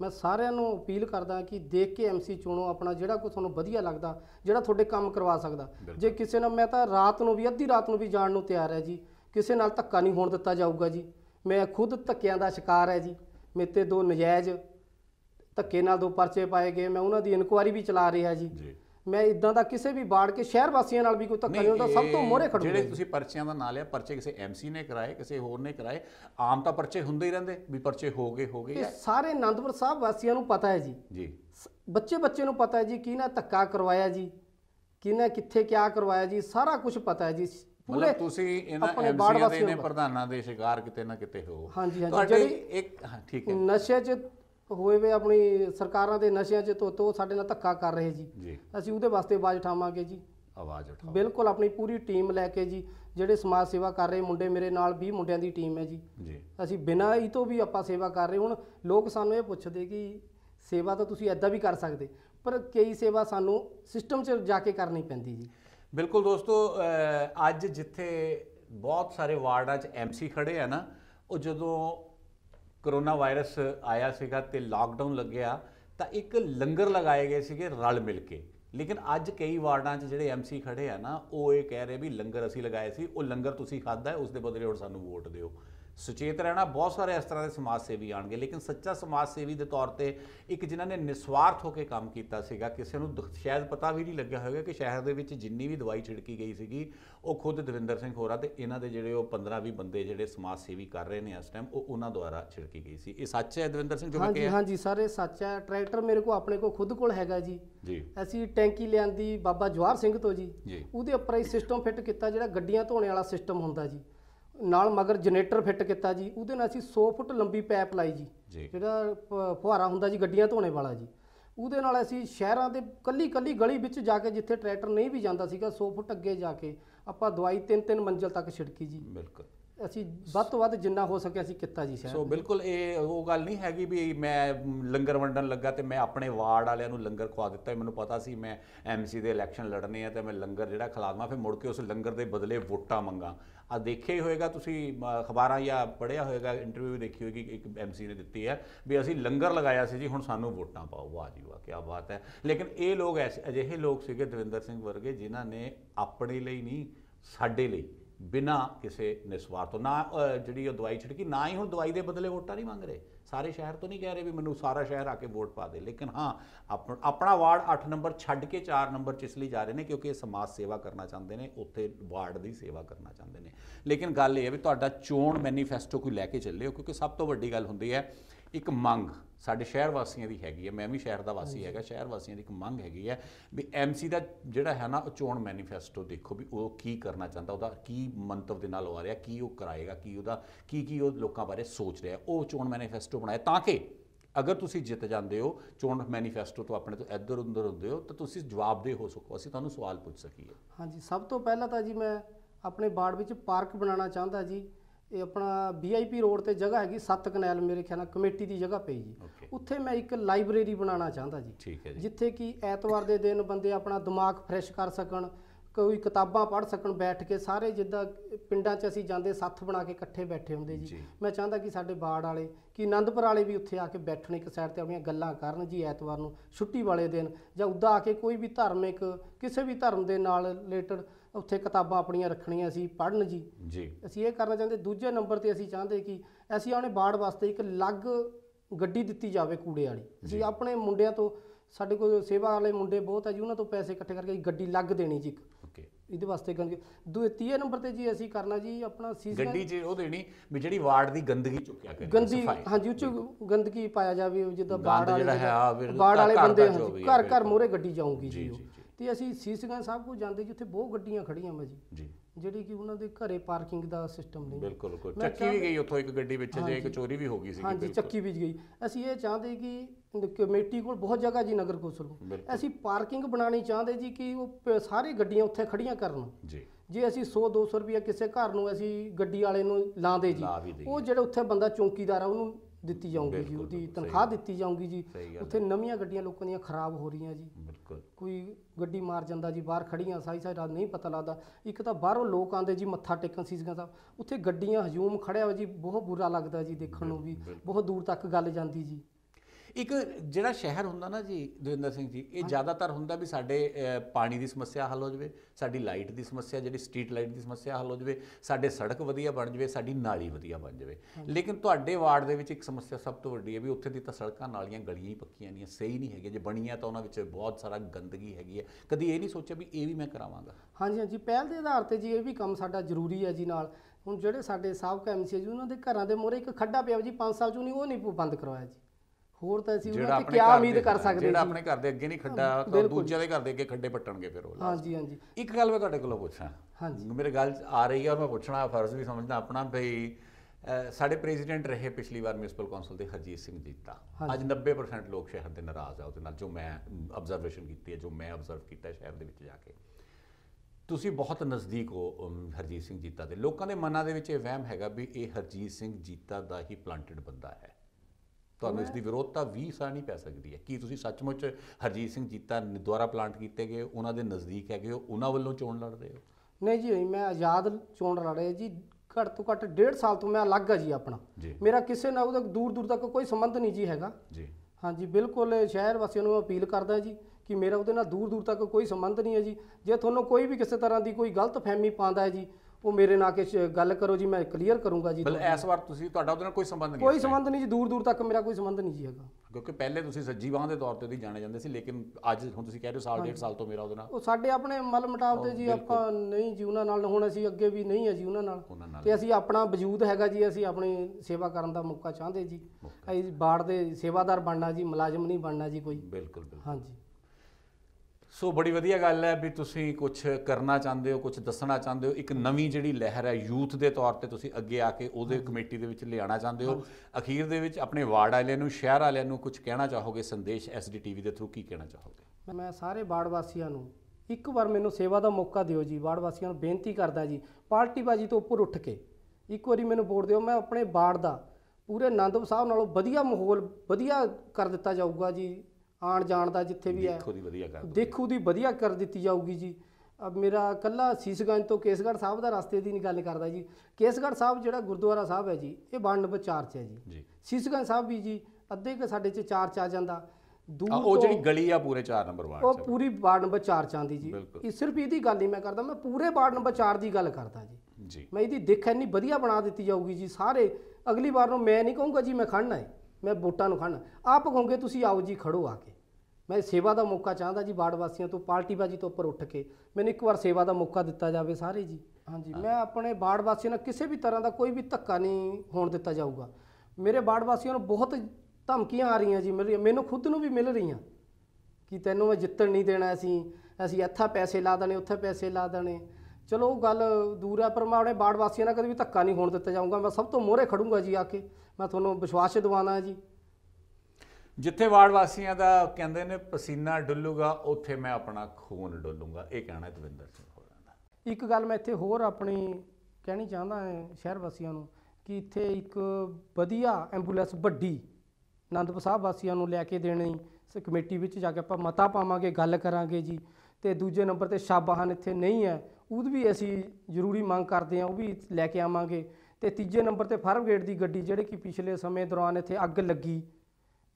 ਮੈਂ ਸਾਰਿਆਂ ਨੂੰ ਅਪੀਲ ਕਰਦਾ ਕਿ ਦੇਖ ਕੇ ਐਮਸੀ ਚੁਣੋ ਆਪਣਾ ਜਿਹੜਾ ਕੋ ਤੁਹਾਨੂੰ ਵਧੀਆ ਲੱਗਦਾ ਜਿਹੜਾ ਤੁਹਾਡੇ ਕੰਮ ਕਰਵਾ ਸਕਦਾ ਜੇ ਕਿਸੇ ਨਾਲ ਮੈਂ ਤਾਂ ਰਾਤ ਨੂੰ ਵੀ ਅੱਧੀ ਰਾਤ ਨੂੰ ਵੀ ਜਾਣ ਨੂੰ ਤਿਆਰ ਹੈ ਜੀ ਕਿਸੇ ਨਾਲ ਧੱਕਾ ਨਹੀਂ ਹੋਣ ਦਿੱਤਾ ਜਾਊਗਾ ਜੀ ਮੈਂ ਖੁਦ ਧੱਕਿਆਂ ਦਾ ਸ਼ਿਕਾਰ ਹੈ ਜੀ ਮੇਤੇ ਦੋ ਨਜਾਇਜ਼ ਧੱਕੇ ਨਾਲ ਦੋ ਪਰਚੇ ਪਾਏ ਗਏ ਮੈਂ ਉਹਨਾਂ ਦੀ ਇਨਕੁਆਰੀ ਵੀ ਚਲਾ ਰਿਹਾ ਜੀ ਮੈਂ ਇਦਾਂ ਦਾ ਕਿਸੇ ਵੀ ਬਾੜ ਕੇ ਸ਼ਹਿਰ ਵਾਸੀਆਂ ਨਾਲ ਵੀ ਕੋਈ ਧੱਕਾ ਨਹੀਂ ਹੁੰਦਾ ਸਭ ਤੋਂ ਮੋਹਰੇ ਖੜੂ ਜਿਹੜੇ ਤੁਸੀਂ ਪਰਚਿਆਂ ਦਾ ਨਾਂ ਲਿਆ ਪਰਚੇ ਕਿਸੇ ਐਮਸੀ ਨੇ ਕਰਾਏ ਕਿਸੇ ਹੋਰ ਨੇ ਕਰਾਏ ਆਮ ਤਾਂ ਪਰਚੇ ਹੁੰਦੇ ਹੀ ਰਹਿੰਦੇ ਵੀ ਪਰਚੇ ਹੋ ਗਏ ਹੋ ਗਏ ਇਹ ਸਾਰੇ ਆਨੰਦਪੁਰ ਸਾਹਿਬ ਵਾਸੀਆਂ ਨੂੰ ਪਤਾ ਹੈ ਜੀ ਜੀ ਬੱਚੇ ਬੱਚੇ ਨੂੰ ਪਤਾ ਹੈ ਜੀ ਕਿਹਨਾਂ ਧੱਕਾ ਕਰਵਾਇਆ ਜੀ ਕਿਹਨਾਂ ਕਿੱਥੇ ਕਿਆ ਕਰਵਾਇਆ ਜੀ ਸਾਰਾ ਕੁਝ ਪਤਾ ਹੈ ਜੀ ਮਤਲਬ ਤੁਸੀਂ ਇਹਨਾਂ ਐਮਸੀਆਂ ਦੇ ਪ੍ਰਧਾਨਾਂ ਦੇ ਸ਼ਿਕਾਰ ਕਿਤੇ ਨਾ ਕਿਤੇ ਹੋ ਹਾਂਜੀ ਹਾਂਜੀ ਜਿਹੜੀ ਇੱਕ ਠੀਕ ਹੈ ਨਸ਼ੇ 'ਚ ਹੋਏ ਵੇ ਆਪਣੀ ਸਰਕਾਰਾਂ ਦੇ ਨਸ਼ਿਆਂ 'ਚ ਤੋਂ ਸਾਡੇ ਨਾਲ ਧੱਕਾ ਕਰ ਰਹੇ ਜੀ ਅਸੀਂ ਉਹਦੇ ਵਾਸਤੇ ਆਵਾਜ਼ ਉਠਾਵਾਂਗੇ ਜੀ ਆਵਾਜ਼ ਉਠਾਓ ਬਿਲਕੁਲ ਆਪਣੀ ਪੂਰੀ ਟੀਮ ਲੈ ਕੇ ਜੀ ਜਿਹੜੇ ਸਮਾਜ ਸੇਵਾ ਕਰ ਰਹੇ ਮੁੰਡੇ ਮੇਰੇ ਨਾਲ 20 ਮੁੰਡਿਆਂ ਦੀ ਟੀਮ ਹੈ ਜੀ ਜੀ ਅਸੀਂ ਬਿਨਾਂ ਇਹ ਤੋਂ ਵੀ ਆਪਾਂ ਸੇਵਾ ਕਰ ਰਹੇ ਹੁਣ ਲੋਕ ਸਾਨੂੰ ਇਹ ਪੁੱਛਦੇ ਕਿ ਸੇਵਾ ਤਾਂ ਤੁਸੀਂ ਐਦਾਂ ਵੀ ਕਰ ਸਕਦੇ ਪਰ ਕਈ ਸੇਵਾ ਸਾਨੂੰ ਸਿਸਟਮ 'ਚ ਜਾ ਕੇ ਕਰਨੀ ਪੈਂਦੀ ਜੀ ਬਿਲਕੁਲ ਦੋਸਤੋ ਅੱਜ ਜਿੱਥੇ ਬਹੁਤ ਸਾਰੇ ਵਾਰਡਾਂ 'ਚ ਐਮਸੀ ਖੜੇ ਆ ਨਾ ਉਹ ਜਦੋਂ ਕਰੋਨਾ ਵਾਇਰਸ ਆਇਆ ਸੀਗਾ ਤੇ ਲਾਕਡਾਊਨ ਲੱਗਿਆ ਤਾਂ ਇੱਕ ਲੰਗਰ ਲਗਾਏ ਗਏ ਸੀਗੇ ਰਲ ਮਿਲ ਕੇ ਲੇਕਿਨ ਅੱਜ ਕਈ ਵਾਰਡਾਂ 'ਚ ਜਿਹੜੇ ਐਮਸੀ ਖੜੇ ਆ ਨਾ ਉਹ ਇਹ ਕਹਿ ਰਹੇ ਵੀ ਲੰਗਰ ਅਸੀਂ ਲਗਾਏ ਸੀ ਉਹ ਲੰਗਰ ਤੁਸੀਂ ਖਾਦਾ ਉਸ ਦੇ ਬਦਲੇ ਹੁਣ ਸਾਨੂੰ ਵੋਟ ਦਿਓ ਸੁਚੇਤ ਰਹਿਣਾ ਬਹੁਤ ਸਾਰੇ ਇਸ ਤਰ੍ਹਾਂ ਦੇ ਸਮਾਜ ਸੇਵੀ ਆਣਗੇ ਲੇਕਿਨ ਸੱਚਾ ਸਮਾਜ ਸੇਵੀ ਦੇ ਤੌਰ ਤੇ ਇੱਕ ਜਿਨ੍ਹਾਂ ਨੇ ਨਿਸਵਾਰਥ ਹੋ ਕੇ ਕੰਮ ਕੀਤਾ ਸੀਗਾ ਕਿਸੇ ਨੂੰ ਸ਼ਾਇਦ ਪਤਾ ਵੀ ਨਹੀਂ ਲੱਗਿਆ ਹੋਵੇਗਾ ਕਿ ਸ਼ਹਿਰ ਦੇ ਵਿੱਚ ਜਿੰਨੀ ਵੀ ਦਵਾਈ ਛਿੜਕੀ ਗਈ ਸੀਗੀ ਉਹ ਖੁਦ ਦਵਿੰਦਰ ਸਿੰਘ ਹੋਰਾ ਤੇ ਇਹਨਾਂ ਦੇ ਜਿਹੜੇ ਉਹ 15-20 ਬੰਦੇ ਜਿਹੜੇ ਸਮਾਜ ਸੇਵੀ ਕਰ ਰਹੇ ਨੇ ਇਸ ਟਾਈਮ ਉਹ ਉਹਨਾਂ ਦੁਆਰਾ ਛਿੜਕੀ ਗਈ ਸੀ ਇਹ ਸੱਚ ਹੈ ਦਵਿੰਦਰ ਸਿੰਘ ਜੋ ਕਿ ਹਾਂਜੀ ਹਾਂਜੀ ਹਾਂਜੀ ਸਾਰੇ ਸੱਚ ਹੈ ਟਰੈਕਟਰ ਮੇਰੇ ਕੋਲ ਆਪਣੇ ਕੋਲ ਖੁਦ ਕੋਲ ਹੈਗਾ ਜੀ ਜੀ ਅਸੀਂ ਟੈਂਕੀ ਲਿਆਂਦੀ ਬਾਬਾ ਜਵਾਰ ਸਿੰਘ ਤੋਂ ਜੀ ਉਹਦੇ ਉੱਪਰ ਹੀ ਸਿਸਟਮ ਫਿੱਟ ਕੀਤਾ ਜਿਹੜਾ ਗੱਡੀਆਂ ਧੋਣੇ ਵਾਲਾ ਸਿਸਟਮ ਹੁੰਦਾ ਜੀ ਨਾਲ ਮਗਰ ਜਨਰੇਟਰ ਫਿੱਟ ਕੀਤਾ ਜੀ ਉਹਦੇ ਨਾਲ ਅਸੀਂ 100 ਫੁੱਟ ਲੰਬੀ ਪਾਈਪ ਲਾਈ ਜੀ ਜਿਹੜਾ ਫੁਹਾਰਾ ਹੁੰਦਾ ਜੀ ਗੱਡੀਆਂ ਧੋਣੇ ਵਾਲਾ ਜੀ ਉਹਦੇ ਨਾਲ ਅਸੀਂ ਸ਼ਹਿਰਾਂ ਦੇ ਕੱਲੀ ਕੱਲੀ ਗਲੀ ਵਿੱਚ ਜਾ ਕੇ ਜਿੱਥੇ ਟਰੈਕਟਰ ਨਹੀਂ ਵੀ ਜਾਂਦਾ ਸੀਗਾ 100 ਫੁੱਟ ਅੱਗੇ ਜਾ ਕੇ ਆਪਾਂ ਦਵਾਈ ਤਿੰਨ ਤਿੰਨ ਮੰਜ਼ਲ ਤੱਕ ਛਿੜਕੀ ਜੀ ਬਿਲਕੁਲ ਅਸੀਂ ਵੱਧ ਤੋਂ ਵੱਧ ਜਿੰਨਾ ਹੋ ਸਕਿਆ ਅਸੀਂ ਕੀਤਾ ਜੀ ਸਰ ਸੋ ਬਿਲਕੁਲ ਇਹ ਉਹ ਗੱਲ ਨਹੀਂ ਹੈਗੀ ਵੀ ਮੈਂ ਲੰਗਰ ਵੰਡਣ ਲੱਗਾ ਤੇ ਮੈਂ ਆਪਣੇ ਵਾਰਡ ਵਾਲਿਆਂ ਨੂੰ ਲੰਗਰ ਖਵਾ ਦਿੱਤਾ ਮੈਨੂੰ ਪਤਾ ਸੀ ਮੈਂ ਐਮਸੀ ਦੇ ਇਲੈਕਸ਼ਨ ਲੜਨੇ ਆ ਤੇ ਮੈਂ ਲੰਗਰ ਜਿਹੜਾ ਖਿਲਾਵਾਂ ਫਿਰ ਮੁੜ ਕੇ ਉਸ ਲੰਗਰ ਦੇ ਬਦਲੇ ਵੋਟਾਂ ਮੰਗਾ ਆ ਦੇਖਿਆ ਹੀ ਹੋਏਗਾ ਤੁਸੀਂ ਖਬਰਾਂ ਜਾਂ ਪੜਿਆ ਹੋਏਗਾ ਇੰਟਰਵਿਊ ਦੇਖੀ ਹੋਏਗੀ ਇੱਕ ਐਮਸੀ ਨੇ ਦਿੱਤੀ ਹੈ ਵੀ ਅਸੀਂ ਲੰਗਰ ਲਗਾਇਆ ਸੀ ਜੀ ਹੁਣ ਸਾਨੂੰ ਵੋਟਾਂ ਪਾਓ ਵਾਹ ਜੀ ਵਾਹ ਕੀ ਬਾਤ ਹੈ ਲੇਕਿਨ ਇਹ ਲੋਕ ਅਜਿਹੇ ਲੋਕ ਸੀਗੇ ਦਵਿੰਦਰ ਸਿੰਘ ਵਰਗੇ ਜਿਨ੍ਹਾਂ ਨੇ ਆਪਣੇ ਲਈ ਨਹੀਂ ਸਾਡੇ ਲਈ ਬਿਨਾ ਕਿਸੇ ਨਿਸਵਾਰ ਤੋਂ ਨਾ ਜਿਹੜੀ ਉਹ ਦਵਾਈ ਛਿੜਕੀ ਨਾ ਹੀ ਹੁਣ ਦਵਾਈ ਦੇ ਬਦਲੇ ਵੋਟਾਂ ਨਹੀਂ ਮੰਗ ਰਹੇ ਸਾਰੇ ਸ਼ਹਿਰ ਤੋਂ ਨਹੀਂ ਕਹਿ ਰਹੇ ਵੀ ਮੈਨੂੰ ਸਾਰਾ ਸ਼ਹਿਰ ਆ ਕੇ ਵੋਟ ਪਾ ਦੇ ਲੇਕਿਨ ਹਾਂ ਆਪਣਾ ਵਾਰਡ 8 ਨੰਬਰ ਛੱਡ ਕੇ 4 ਨੰਬਰ ਚ ਇਸ ਲਈ ਜਾ ਰਹੇ ਨੇ ਕਿਉਂਕਿ ਇਹ ਸਮਾਜ ਸੇਵਾ ਕਰਨਾ ਚਾਹੁੰਦੇ ਨੇ ਉੱਥੇ ਵਾਰਡ ਦੀ ਸੇਵਾ ਕਰਨਾ ਚਾਹੁੰਦੇ ਨੇ ਲੇਕਿਨ ਗੱਲ ਇਹ ਹੈ ਵੀ ਤੁਹਾਡਾ ਚੋਣ ਮੈਨੀਫੈਸਟੋ ਕੋਈ ਲੈ ਕੇ ਹੋ ਕਿਉਂਕਿ ਸਭ ਤੋਂ ਵੱਡੀ ਗੱਲ ਹੁੰਦੀ ਹੈ ਇੱਕ ਮੰਗ ਸਾਡੇ ਸ਼ਹਿਰ ਵਾਸੀਆਂ ਦੀ ਹੈਗੀ ਹੈ ਮੈਂ ਵੀ ਸ਼ਹਿਰ ਦਾ ਵਾਸੀ ਹੈਗਾ ਸ਼ਹਿਰ ਵਾਸੀਆਂ ਦੀ ਇੱਕ ਮੰਗ ਹੈਗੀ ਹੈ ਵੀ ਐਮਸੀ ਦਾ ਜਿਹੜਾ ਹੈ ਨਾ ਉਹ ਚੋਣ ਮੈਨੀਫੈਸਟੋ ਦੇਖੋ ਵੀ ਉਹ ਕੀ ਕਰਨਾ ਚਾਹੁੰਦਾ ਉਹਦਾ ਕੀ ਮੰਤਵ ਦੇ ਨਾਲ ਉਹ ਆ ਰਿਹਾ ਕੀ ਉਹ ਕਰਾਏਗਾ ਕੀ ਉਹਦਾ ਕੀ ਕੀ ਉਹ ਲੋਕਾਂ ਬਾਰੇ ਸੋਚ ਰਿਹਾ ਉਹ ਚੋਣ ਮੈਨੀਫੈਸਟੋ ਬਣਾਇਆ ਤਾਂ ਕਿ ਅਗਰ ਤੁਸੀਂ ਜਿੱਤ ਜਾਂਦੇ ਹੋ ਚੋਣ ਮੈਨੀਫੈਸਟੋ ਤੋਂ ਆਪਣੇ ਤੋਂ ਇੱਧਰ ਉੱਧਰ ਹੁੰਦੇ ਹੋ ਤਾਂ ਤੁਸੀਂ ਜਵਾਬਦੇਹ ਹੋ ਸਕੋ ਅਸੀਂ ਤੁਹਾਨੂੰ ਸਵਾਲ ਪੁੱਛ ਸਕੀਏ ਹਾਂਜੀ ਸਭ ਤੋਂ ਪਹਿਲਾਂ ਤਾਂ ਜੀ ਮੈਂ ਆਪਣੇ ਬਾੜ ਵਿੱਚ ਪਾਰਕ ਬਣਾਉਣਾ ਚਾਹੁੰਦਾ ਜੀ ਇਹ ਆਪਣਾ ਵੀਆਈਪੀ ਰੋਡ ਤੇ ਜਗ੍ਹਾ ਹੈਗੀ 7 ਕਨਾਲ ਮੇਰੇ ਖਿਆਲ ਨਾਲ ਕਮੇਟੀ ਦੀ ਜਗ੍ਹਾ ਪਈ ਜੀ ਉੱਥੇ ਮੈਂ ਇੱਕ ਲਾਇਬ੍ਰੇਰੀ ਬਣਾਉਣਾ ਚਾਹੁੰਦਾ ਜੀ ਜਿੱਥੇ ਕਿ ਐਤਵਾਰ ਦੇ ਦਿਨ ਬੰਦੇ ਆਪਣਾ ਦਿਮਾਗ ਫਰੈਸ਼ ਕਰ ਸਕਣ ਕੋਈ ਕਿਤਾਬਾਂ ਪੜ੍ਹ ਸਕਣ ਬੈਠ ਕੇ ਸਾਰੇ ਜਿੱਦਾਂ ਪਿੰਡਾਂ 'ਚ ਅਸੀਂ ਜਾਂਦੇ ਸੱਥ ਬਣਾ ਕੇ ਇਕੱਠੇ ਬੈਠੇ ਹੁੰਦੇ ਜੀ ਮੈਂ ਚਾਹੁੰਦਾ ਕਿ ਸਾਡੇ ਬਾੜ ਵਾਲੇ ਕਿ ਆਨੰਦਪੁਰ ਵਾਲੇ ਵੀ ਉੱਥੇ ਆ ਕੇ ਬੈਠਣ ਇੱਕ ਸਾਈਡ ਤੇ ਆਪਣੀਆਂ ਗੱਲਾਂ ਕਰਨ ਜੀ ਐਤਵਾਰ ਨੂੰ ਛੁੱਟੀ ਵਾਲੇ ਦਿਨ ਜਾਂ ਉੱਦਾਂ ਆ ਕੇ ਕੋਈ ਵੀ ਧਾਰਮਿਕ ਕਿਸੇ ਵੀ ਧਰਮ ਦੇ ਨਾਲ ਰਿਲੇਟਡ ਉੱਥੇ ਕਿਤਾਬਾਂ ਆਪਣੀਆਂ ਰੱਖਣੀਆਂ ਸੀ ਪੜ੍ਹਨ ਜੀ ਜੀ ਅਸੀਂ ਇਹ ਕਰਨਾ ਚਾਹੁੰਦੇ ਦੂਜੇ ਨੰਬਰ ਤੇ ਅਸੀਂ ਚਾਹੁੰਦੇ ਕਿ ਅਸੀਂ ਆਪਣੇ ਬਾੜ ਵਾਸਤੇ ਇੱਕ ਅਲੱਗ ਗੱਡੀ ਦਿੱਤੀ ਜਾਵੇ ਕੂੜੇ ਵਾਲੀ ਜੀ ਆਪਣੇ ਮੁੰਡਿਆਂ ਤੋਂ ਸਾਡੇ ਕੋਲ ਸੇਵਾ ਵਾਲੇ ਮੁੰਡੇ ਬਹੁਤ ਆ ਜੀ ਉਹਨਾਂ ਤੋਂ ਪੈਸੇ ਇਕੱਠੇ ਕਰਕੇ ਗੱਡੀ ਲੱਗ ਦੇਣੀ ਜੀ ਇੱਕ ਓਕੇ ਇਹਦੇ ਵਾਸਤੇ ਕਰਨਗੇ ਦੂਏ ਤੀਏ ਨੰਬਰ ਤੇ ਜੀ ਅਸੀਂ ਕਰਨਾ ਜੀ ਆਪਣਾ ਸੀਜ਼ਨ ਗੱਡੀ ਜੇ ਉਹ ਦੇਣੀ ਵੀ ਜਿਹੜੀ ਵਾਰਡ ਦੀ ਗੰਦਗੀ ਚੁੱਕਿਆ ਕਰੇ ਗੰਦੀ ਹਾਂਜੀ ਉੱਚ ਗੰਦਗੀ ਪਾਇਆ ਜਾਵੇ ਜਿੱਦਾਂ ਬਾੜ ਵਾਲੇ ਜਿਹੜਾ ਹੈ, ਆ ਫਿਰ ਬਾੜ ਵਾਲੇ ਬੰਦੇ ਘਰ ਘਰ ਮੋਰੇ ਗੱਡੀ ਜਾਊਗੀ ਜੀ ਉਹ। ਤੇ ਅਸੀਂ ਸੀਸਗੰਜ ਸਾਹਿਬ ਕੋ ਜਾਂਦੇ ਜਿੱਥੇ ਬਹੁਤ ਗੱਡੀਆਂ ਖੜੀਆਂ ਮੈਂ ਜੀ ਜਿਹੜੀ ਕਿ ਉਹਨਾਂ ਦੇ ਘਰੇ ਪਾਰਕਿੰਗ ਦਾ ਸਿਸਟਮ ਨਹੀਂ ਬਿਲਕੁਲ ਚੱਕੀ ਵੀ ਗਈ ਉੱਥੋਂ ਇੱਕ ਗੱਡੀ ਵਿੱਚ ਜੇ ਇੱਕ ਚੋਰੀ ਵੀ ਹੋ ਗਈ ਸੀ ਹਾਂਜੀ ਚੱਕੀ ਵੀ ਗਈ ਅਸੀਂ ਇਹ ਚਾਹਦੇ ਕਿ ਕਮੇਟੀ ਕੋਲ ਬਹੁਤ ਜਗ੍ਹਾ ਜੀ ਨਗਰ ਕੌਂਸਲ ਨੂੰ ਅਸੀਂ ਪਾਰਕਿੰਗ ਬਣਾਣੀ ਚਾਹੁੰਦੇ ਜੀ ਕਿ ਉਹ ਸਾਰੇ ਸਾਰੀ ਗੱਡੀਆਂ ਉੱਥੇ ਖੜੀਆਂ ਕਰਨ ਜੀ ਜੇ ਅਸੀਂ 100 200 ਰੁਪਏ ਕਿਸੇ ਘਰ ਨੂੰ ਅਸੀਂ ਗੱਡੀ ਵਾਲੇ ਨੂੰ ਲਾਂਦੇ ਜੀ ਉਹ ਜਿਹੜਾ ਉੱਥੇ ਬੰਦਾ ਚੌਂਕੀਦਾਰ ਆ ਉਹਨੂੰ ਦਿੱਤੀ ਜਾਊਗੀ ਜੀ ਉਹਦੀ ਤਨਖਾਹ ਦਿੱਤੀ ਜਾਊਗੀ ਜੀ ਉੱਥੇ ਨਵੀਆਂ ਗੱਡੀਆਂ ਲੋਕਾਂ ਦੀਆਂ ਖਰਾਬ ਹੋ ਰਹੀਆਂ ਜੀ ਬਿਲਕੁਲ ਕੋਈ ਗੱਡੀ ਮਾਰ ਜਾਂਦਾ ਜੀ ਬਾਹਰ ਖੜੀਆਂ ਸਾਈ ਸਾਈ ਰਾਤ ਨਹੀਂ ਪਤਾ ਲੱਗਦਾ ਇੱਕ ਤਾਂ ਬਾਹਰੋਂ ਲੋਕ ਆਉਂਦੇ ਜੀ ਮੱਥਾ ਟੇਕਣ ਸੀਸਗਾ ਸਾਹਿਬ ਉੱਥੇ ਗੱਡੀਆਂ ਹਜੂਮ ਖੜਿਆ ਹੋ ਜੀ ਬਹੁਤ ਬੁਰਾ ਲੱਗਦਾ ਜੀ ਦੇਖਣ ਨੂੰ ਵੀ ਬਹੁਤ ਦੂਰ ਤੱਕ ਗੱਲ ਜਾਂਦੀ ਜੀ ਇੱਕ ਜਿਹੜਾ ਸ਼ਹਿਰ ਹੁੰਦਾ ਨਾ ਜੀ ਦਵਿੰਦਰ ਸਿੰਘ ਜੀ ਇਹ ਜ਼ਿਆਦਾਤਰ ਹੁੰਦਾ ਵੀ ਸਾਡੇ ਪਾਣੀ ਦੀ ਸਮੱਸਿਆ ਹੱਲ ਹੋ ਜਾਵੇ ਸਾਡੀ ਲਾਈਟ ਦੀ ਸਮੱਸਿਆ ਜਿਹੜੀ ਸਟਰੀਟ ਲਾਈਟ ਦੀ ਸਮੱਸਿਆ ਹੱਲ ਹੋ ਜਾਵੇ ਸਾਡੇ ਸੜਕ ਵਧੀਆ ਬਣ ਜਾਵੇ ਸਾਡੀ ਨਾਲੀ ਵਧੀਆ ਬਣ ਜਾਵੇ ਲੇਕਿਨ ਤੁਹਾਡੇ ਵਾਰਡ ਦੇ ਵਿੱਚ ਇੱਕ ਸਮੱਸਿਆ ਸਭ ਤੋਂ ਵੱਡੀ ਹੈ ਵੀ ਉੱਥੇ ਦੀ ਤਾਂ ਸੜਕਾਂ ਨਾਲੀਆਂ ਗਲੀਆਂ ਹੀ ਪੱਕੀਆਂ ਨਹੀਂ ਸਹੀ ਨਹੀਂ ਹੈਗੀਆਂ ਜੇ ਬਣੀਆਂ ਤਾਂ ਉਹਨਾਂ ਵਿੱਚ ਬਹੁਤ ਸਾਰਾ ਗੰਦਗੀ ਹੈਗੀ ਹੈ ਕਦੀ ਇਹ ਨਹੀਂ ਸੋਚਿਆ ਵੀ ਇਹ ਵੀ ਮੈਂ ਕਰਾਵਾਂਗਾ ਹਾਂਜੀ ਹਾਂਜੀ ਪਹਿਲ ਦੇ ਆਧਾਰ ਤੇ ਜੀ ਇਹ ਵੀ ਕੰਮ ਸਾਡਾ ਜ਼ਰੂਰੀ ਹੈ ਜੀ ਨਾਲ ਹੁਣ ਜਿਹੜੇ ਸਾਡੇ ਸਾਬਕਾ ਐਮਸੀ ਜੀ ਉਹਨਾਂ ਦੇ ਘਰਾਂ ਦੇ ਮੋਰੇ ਇੱਕ ਖੱਡਾ ਪਿਆ ਜੀ 5 ਸਾਲ ਚੋਂ ਨਹੀਂ ਉਹ ਨਹੀਂ ਬੰਦ ਕਰਵਾਇਆ ਜੀ ਹੋਰ ਤਾਂ ਅਸੀਂ ਉਹਨਾਂ ਤੇ ਕੀ ਉਮੀਦ ਕਰ ਸਕਦੇ ਜਿਹੜਾ ਆਪਣੇ ਘਰ ਦੇ ਅੱਗੇ ਨਹੀਂ ਖੱਡਾ ਦੂਜਿਆਂ ਦੇ ਘਰ ਦੇ ਅੱਗੇ ਖੱਡੇ ਪੱਟਣਗੇ ਫਿਰ ਉਹ ਹਾਂਜੀ ਹਾਂਜੀ ਇੱਕ ਗੱਲ ਮੈਂ ਤੁਹਾਡੇ ਕੋਲੋਂ ਪੁੱਛਾਂ ਹਾਂਜੀ ਮੇਰੇ ਗੱਲ ਆ ਰਹੀ ਹੈ ਔਰ ਮੈਂ ਪੁੱਛਣਾ ਫਰਜ਼ ਵੀ ਸਮਝਦਾ ਆਪਣਾ ਭਈ ਸਾਡੇ ਪ੍ਰੈਜ਼ੀਡੈਂਟ ਰਹੇ ਪਿਛਲੀ ਵਾਰ ਮਿਊਨਿਸਪਲ ਕੌਂਸਲ ਦੇ ਹਰਜੀਤ ਸਿੰਘ ਜੀਤਾ ਅੱਜ 90% ਲੋਕ ਸ਼ਹਿਰ ਦੇ ਨਾਰਾਜ਼ ਆ ਉਹਦੇ ਨਾਲ ਜੋ ਮੈਂ ਆਬਜ਼ਰਵੇਸ਼ਨ ਕੀਤੀ ਹੈ ਜੋ ਮੈਂ ਆਬਜ਼ਰਵ ਕੀਤਾ ਸ਼ਹਿਰ ਦੇ ਵਿੱਚ ਜਾ ਕੇ ਤੁਸੀਂ ਬਹੁਤ ਨਜ਼ਦੀਕ ਹੋ ਹਰਜੀਤ ਸਿੰਘ ਜੀਤਾ ਦੇ ਲੋਕਾਂ ਦੇ ਮਨਾਂ ਦੇ ਵਿੱਚ ਇਹ ਵਹਿਮ ਹੈਗਾ ਵੀ ਇਹ ਹਰਜੀਤ ਸਿੰਘ ਜੀਤਾ ਦਾ ਹੀ ਪਲਾਂਟਡ ਬੰਦਾ ਹੈ ਤੁਹਾਨੂੰ ਇਸ ਦੀ ਵਿਰੋਧਤਾ ਵੀ ਨਹੀਂ ਪੈ ਸਕਦੀ ਹੈ ਕੀ ਤੁਸੀਂ ਸੱਚਮੁੱਚ ਹਰਜੀਤ ਸਿੰਘ ਜੀਤਾ ਦੁਆਰਾ ਪਲਾਂਟ ਕੀਤੇ ਗਏ ਉਹਨਾਂ ਦੇ ਨਜ਼ਦੀਕ ਹੈਗੇ ਹੋ ਉਹਨਾਂ ਵੱਲੋਂ ਚੋਣ ਲੜ ਰਹੇ ਹੋ ਨਹੀਂ ਜੀ ਮੈਂ ਆਜ਼ਾਦ ਚੋਣ ਲੜ ਰਿਹਾ ਜੀ ਘੱਟ ਤੋਂ ਘੱਟ 1.5 ਸਾਲ ਤੋਂ ਮੈਂ ਅਲੱਗ ਆ ਜੀ ਆਪਣਾ ਮੇਰਾ ਕਿਸੇ ਨਾਲ ਉਹਦਾ ਦੂਰ ਦੂਰ ਤੱਕ ਕੋਈ ਸੰਬੰਧ ਨਹੀਂ ਜੀ ਹੈਗਾ ਜੀ ਹਾਂਜੀ ਬਿਲਕੁਲ ਸ਼ਹਿਰ ਵਾਸੀਆਂ ਨੂੰ ਅਪੀਲ ਕਰਦਾ ਜੀ ਕਿ ਮੇਰਾ ਉਹਦੇ ਨਾਲ ਦੂਰ ਦੂਰ ਤੱਕ ਕੋਈ ਸੰਬੰਧ ਨਹੀਂ ਹੈ ਜੀ ਜੇ ਤੁਹਾਨੂੰ ਕੋਈ ਵੀ ਕਿਸੇ ਤਰ੍ਹਾਂ ਦੀ ਕੋਈ ਗਲਤ ਫਹਿਮੀ ਪਾਉਂਦਾ ਹੈ ਜੀ ਉਹ ਮੇਰੇ ਨਾਲ ਕੇ ਗੱਲ ਕਰੋ ਜੀ ਮੈਂ ਕਲੀਅਰ ਕਰੂੰਗਾ ਜੀ ਬਿਲਕੁਲ ਇਸ ਵਾਰ ਤੁਸੀਂ ਤੁਹਾਡਾ ਉਹਦੇ ਨਾਲ ਕੋਈ ਸੰਬੰਧ ਨਹੀਂ ਕੋਈ ਸੰਬੰਧ ਨਹੀਂ ਜੀ ਦੂਰ ਦੂਰ ਤੱਕ ਮੇਰਾ ਕੋਈ ਸੰਬੰਧ ਨਹੀਂ ਜੀ ਹੈਗਾ ਕਿਉਂਕਿ ਪਹਿਲੇ ਤੁਸੀਂ ਸੱਜੀ ਬਾਹ ਦੇ ਤੌਰ ਤੇ ਵੀ ਜਾਣੇ ਜਾਂਦੇ ਸੀ ਲੇਕਿਨ ਅੱਜ ਹੁਣ ਤੁਸੀਂ ਕਹਿ ਰਹੇ ਹੋ ਸਾਲ ਡੇਢ ਸਾਲ ਤੋਂ ਮੇਰਾ ਉਹਦੇ ਨਾਲ ਉਹ ਸਾਡੇ ਆਪਣੇ ਮਲ ਮਟਾਵ ਤੇ ਜੀ ਆਪਾਂ ਨਹੀਂ ਜੀ ਉਹਨਾਂ ਨਾਲ ਹੁਣ ਅਸੀਂ ਅੱਗੇ ਵੀ ਨਹੀਂ ਹੈ ਜੀ ਉਹਨਾਂ ਨਾਲ ਤੇ ਅਸੀਂ ਆਪਣਾ ਵਜੂਦ ਹੈਗਾ ਜੀ ਅਸੀਂ ਆਪਣੀ ਸੇਵਾ ਕਰਨ ਦਾ ਮੌਕਾ ਚਾਹੁੰਦੇ ਜੀ ਅਸੀਂ ਬਾੜ ਦੇ ਸੇਵਾਦਾਰ ਬਣਨਾ ਜੀ ਮੁਲਾਜ਼ਮ ਨਹੀਂ ਬਣਨਾ ਜੀ ਕੋਈ ਬਿਲਕੁਲ ਹਾਂਜੀ ਸੋ ਬੜੀ ਵਧੀਆ ਗੱਲ ਹੈ ਵੀ ਤੁਸੀਂ ਕੁਝ ਕਰਨਾ ਚਾਹੁੰਦੇ ਹੋ ਕੁਝ ਦੱਸਣਾ ਚਾਹੁੰਦੇ ਹੋ ਇੱਕ ਨਵੀਂ ਜਿਹੜੀ ਲਹਿਰ ਹੈ ਯੂਥ ਦੇ ਤੌਰ ਤੇ ਤੁਸੀਂ ਅੱਗੇ ਆ ਕੇ ਉਹਦੇ ਕਮੇਟੀ ਦੇ ਵਿੱਚ ਲਿਆਣਾ ਚਾਹੁੰਦੇ ਹੋ ਅਖੀਰ ਦੇ ਵਿੱਚ ਆਪਣੇ ਵਾਰਡ ਵਾਲਿਆਂ ਨੂੰ ਸ਼ਹਿਰ ਵਾਲਿਆਂ ਨੂੰ ਕੁਝ ਕਹਿਣਾ ਚਾਹੋਗੇ ਸੰਦੇਸ਼ ਐਸਡੀ ਟੀਵੀ ਦੇ ਥਰੂ ਕੀ ਕਹਿਣਾ ਚਾਹੋਗੇ ਮੈਂ ਸਾਰੇ ਵਾਰਡ ਵਾਸੀਆਂ ਨੂੰ ਇੱਕ ਵਾਰ ਮੈਨੂੰ ਸੇਵਾ ਦਾ ਮੌਕਾ ਦਿਓ ਜੀ ਵਾਰਡ ਵਾਸੀਆਂ ਨੂੰ ਬੇਨਤੀ ਕਰਦਾ ਜੀ ਪਾਰਟੀ ਬਾਜੀ ਤੋਂ ਉੱਪਰ ਉੱਠ ਕੇ ਇੱਕ ਵਾਰੀ ਮੈਨੂੰ ਵੋਟ ਦਿਓ ਮੈਂ ਆਪਣੇ ਵਾਰਡ ਦਾ ਪੂਰੇ ਆਨੰਦਪੁਰ ਸਾਹਿਬ ਨਾਲੋਂ ਵਧੀਆ ਮਾਹੌਲ ਵਧੀਆ ਕਰ ਦਿੱਤਾ ਜਾਊਗਾ ਜੀ ਆਣ ਜਾਣ ਦਾ ਜਿੱਥੇ ਵੀ ਹੈ ਦੇਖੋ ਦੀ ਵਧੀਆ ਕਰ ਦੇਖੋ ਦੀ ਵਧੀਆ ਕਰ ਦਿੱਤੀ ਜਾਊਗੀ ਜੀ ਅਬ ਮੇਰਾ ਕੱਲਾ ਸੀਸਗੰਜ ਤੋਂ ਕੇਸਗੜ੍ਹ ਸਾਹਿਬ ਦਾ ਰਸਤੇ ਦੀ ਨਹੀਂ ਗੱਲ ਕਰਦਾ ਜੀ ਕੇਸਗੜ੍ਹ ਸਾਹਿਬ ਜਿਹੜਾ ਗੁਰਦੁਆਰਾ ਸਾਹਿਬ ਹੈ ਜੀ ਇਹ ਬਾਣ ਨੰਬਰ 4 'ਚ ਹੈ ਜੀ ਸੀਸਗੰਜ ਸਾਹਿਬ ਵੀ ਜੀ ਅੱਧੇ ਕੇ ਸਾਡੇ 'ਚ 4 'ਚ ਆ ਜਾਂਦਾ ਦੂਰ ਉਹ ਜਿਹੜੀ ਗਲੀ ਆ ਪੂਰੇ 4 ਨੰਬਰ ਵਾਰਡ ਉਹ ਪੂਰੀ ਵਾਰਡ ਨੰਬਰ 4 ਚ ਆਂਦੀ ਜੀ ਇਹ ਸਿਰਫ ਇਹਦੀ ਗੱਲ ਹੀ ਮੈਂ ਕਰਦਾ ਮੈਂ ਪੂਰੇ ਵਾਰਡ ਨੰਬਰ 4 ਦੀ ਗੱਲ ਕਰਦਾ ਜੀ ਜੀ ਮੈਂ ਇਹਦੀ ਦੇਖ ਇੰਨੀ ਵਧੀਆ ਬਣਾ ਦਿੱਤੀ ਜਾਊਗੀ ਜੀ ਸਾਰੇ ਅਗਲੀ ਵਾਰ ਨੂੰ ਮੈਂ ਨਹੀਂ ਕਹੂੰਗਾ ਜੀ ਮੈਂ ਖੜਨਾ ਹੈ ਮੈਂ ਵੋਟਾਂ ਨੂੰ ਖਣ ਆਪ ਕਹੋਗੇ ਤੁਸੀਂ ਆਓ ਜੀ ਖੜੋ ਆ ਕੇ ਮੈਂ ਸੇਵਾ ਦਾ ਮੌਕਾ ਚਾਹੁੰਦਾ ਜੀ ਬਾੜ ਵਾਸੀਆਂ ਤੋਂ ਪਾਰਟੀ ਬਾਜੀ ਤੋਂ ਉੱਪਰ ਉੱਠ ਕੇ ਮੈਨੂੰ ਇੱਕ ਵਾਰ ਸੇਵਾ ਦਾ ਮੌਕਾ ਦਿੱਤਾ ਜਾਵੇ ਸਾਰੇ ਜੀ ਹਾਂਜੀ ਮੈਂ ਆਪਣੇ ਬਾੜ ਵਾਸੀਆਂ ਨਾਲ ਕਿਸੇ ਵੀ ਤਰ੍ਹਾਂ ਦਾ ਕੋਈ ਵੀ ਧੱਕਾ ਨਹੀਂ ਹੋਣ ਦਿੱਤਾ ਜਾਊਗਾ ਮੇਰੇ ਬਾੜ ਵਾਸੀਆਂ ਨੂੰ ਬਹੁਤ ਧਮਕੀਆਂ ਆ ਰਹੀਆਂ ਜੀ ਮੈਨੂੰ ਖੁਦ ਨੂੰ ਵੀ ਮਿਲ ਰਹੀਆਂ ਕਿ ਤੈਨੂੰ ਮੈਂ ਜਿੱਤਣ ਨਹੀਂ ਦੇਣਾ ਅਸੀਂ ਅਸੀਂ ਇੱਥਾ ਪੈਸੇ ਲਾ ਦੇਣੇ ਉੱਥੇ ਪੈਸੇ ਲਾ ਦੇਣੇ ਚਲੋ ਉਹ ਗੱਲ ਦੂਰ ਹੈ ਪਰ ਮੈਂ ਆਪਣੇ ਬਾੜ ਵਾਸੀਆਂ ਨਾਲ ਕਦੇ ਵੀ ਧੱਕਾ ਨਹੀਂ ਹੋਣ ਦਿੱਤਾ ਜਾਊਗਾ ਮੈਂ ਸਭ ਤੋਂ ਮੋਹਰੇ ਖੜੂੰਗਾ ਜੀ ਆ ਕੇ ਮੈਂ ਤੁਹਾਨੂੰ ਵਿਸ਼ਵਾਸ ਦਿਵਾਉਣਾ ਜੀ ਜਿੱਥੇ ਵਾਰਡ ਵਾਸੀਆਂ ਦਾ ਕਹਿੰਦੇ ਨੇ ਪਸੀਨਾ ਡੁੱਲੂਗਾ ਉੱਥੇ ਮੈਂ ਆਪਣਾ ਖੂਨ ਡੋਲੂਗਾ ਇਹ ਕਹਿਣਾ ਦਵਿੰਦਰ ਸਿੰਘ ਹੋਰਾਂ ਦਾ ਇੱਕ ਗੱਲ ਮੈਂ ਇੱਥੇ ਹੋਰ ਆਪਣੀ ਕਹਿਣੀ ਚਾਹੁੰਦਾ ਹਾਂ ਸ਼ਹਿਰ ਵਾਸੀਆਂ ਨੂੰ ਕਿ ਇੱਥੇ ਇੱਕ ਵਧੀਆ ਐਂਬੂਲੈਂਸ ਵੱਡੀ ਆਨੰਦਪੁਰ ਸਾਹਿਬ ਵਾਸੀਆਂ ਨੂੰ ਲੈ ਕੇ ਦੇਣੀ ਕਮੇਟੀ ਵਿੱਚ ਜਾ ਕੇ ਆਪਾਂ ਮਤਾ ਪਾਵਾਂਗੇ ਗੱਲ ਕਰਾਂਗੇ ਜੀ ਤੇ ਦੂਜੇ ਨੰਬਰ ਤੇ ਸ਼ਾਬਾਹਨ ਇੱਥੇ ਨਹੀਂ ਹੈ ਉਹਦ ਵੀ ਅਸੀਂ ਜ਼ਰੂਰੀ ਮੰਗ ਕਰਦੇ ਹਾਂ ਉਹ ਵੀ ਲੈ ਕੇ ਆਵਾਂਗੇ ਤੇ ਤੀਜੇ ਨੰਬਰ ਤੇ ਫਾਰਮ ਗੇਟ ਦੀ ਗੱਡੀ ਜਿਹੜੇ ਕਿ ਪਿਛਲੇ ਸਮੇਂ ਦੌਰਾਨ ਇੱਥੇ ਅੱਗ ਲੱਗੀ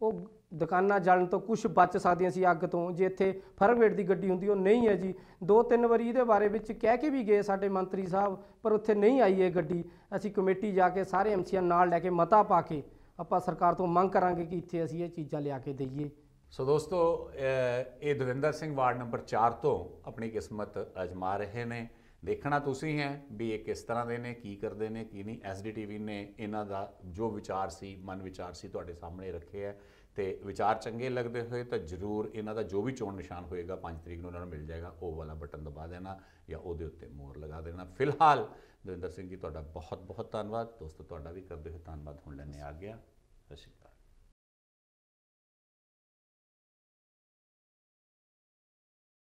ਉਹ ਦੁਕਾਨਾਂ ਜਲਣ ਤੋਂ ਕੁਝ ਬਚ ਸਕਦੀਆਂ ਸੀ ਅੱਗ ਤੋਂ ਜੇ ਇੱਥੇ ਫਾਰਮ ਗੇਟ ਦੀ ਗੱਡੀ ਹੁੰਦੀ ਉਹ ਨਹੀਂ ਹੈ ਜੀ ਦੋ ਤਿੰਨ ਵਾਰੀ ਇਹਦੇ ਬਾਰੇ ਵਿੱਚ ਕਹਿ ਕੇ ਵੀ ਗਏ ਸਾਡੇ ਮੰਤਰੀ ਸਾਹਿਬ ਪਰ ਉੱਥੇ ਨਹੀਂ ਆਈ ਇਹ ਗੱਡੀ ਅਸੀਂ ਕਮੇਟੀ ਜਾ ਕੇ ਸਾਰੇ ਐਮਸੀਆਂ ਨਾਲ ਲੈ ਕੇ ਮਤਾ ਪਾ ਕੇ ਆਪਾਂ ਸਰਕਾਰ ਤੋਂ ਮੰਗ ਕਰਾਂਗੇ ਕਿ ਇੱਥੇ ਅਸੀਂ ਇਹ ਚੀਜ਼ਾਂ ਲਿਆ ਕੇ ਦਈਏ ਸੋ ਦੋਸਤੋ ਇਹ ਦਵਿੰਦਰ ਸਿੰਘ ਵਾਰਡ ਨੰਬਰ 4 ਤੋਂ ਆਪਣੀ ਕਿਸਮਤ ਅਜਮਾ ਰਹੇ ਨੇ ਦੇਖਣਾ ਤੁਸੀਂ ਹੈ ਵੀ ਇਹ ਕਿਸ ਤਰ੍ਹਾਂ ਦੇ ਨੇ ਕੀ ਕਰਦੇ ਨੇ ਕੀ ਨਹੀਂ ਐਸਡੀਟੀਵੀ ਨੇ ਇਹਨਾਂ ਦਾ ਜੋ ਵਿਚਾਰ ਸੀ ਮਨ ਵਿਚਾਰ ਸੀ ਤੁਹਾਡੇ ਸਾਹਮਣੇ ਰੱਖੇ ਹੈ ਤੇ ਵਿਚਾਰ ਚੰਗੇ ਲੱਗਦੇ ਹੋਏ ਤਾਂ ਜ਼ਰੂਰ ਇਹਨਾਂ ਦਾ ਜੋ ਵੀ ਚੋਣ ਨਿਸ਼ਾਨ ਹੋਏਗਾ 5 ਤਰੀਕ ਨੂੰ ਉਹਨਾਂ ਨੂੰ ਮਿਲ ਜਾਏਗਾ ਉਹ ਵਾਲਾ ਬਟਨ ਦਬਾ ਦੇਣਾ ਜਾਂ ਉਹਦੇ ਉੱਤੇ ਮੋਹਰ ਲਗਾ ਦੇਣਾ ਫਿਲਹਾਲ ਦਵਿੰਦਰ ਸਿੰਘ ਜੀ ਤੁਹਾਡਾ ਬਹੁਤ ਬਹੁਤ ਧੰਨਵਾਦ ਦੋਸਤੋ ਤੁਹਾਡਾ ਵੀ ਕਰਦੇ ਹੋਏ ਧੰਨਵਾਦ ਹੁਣ ਲੈਣੇ ਆ ਗਿਆ ਸਤਿ ਸ਼੍ਰੀ ਅਕਾਲ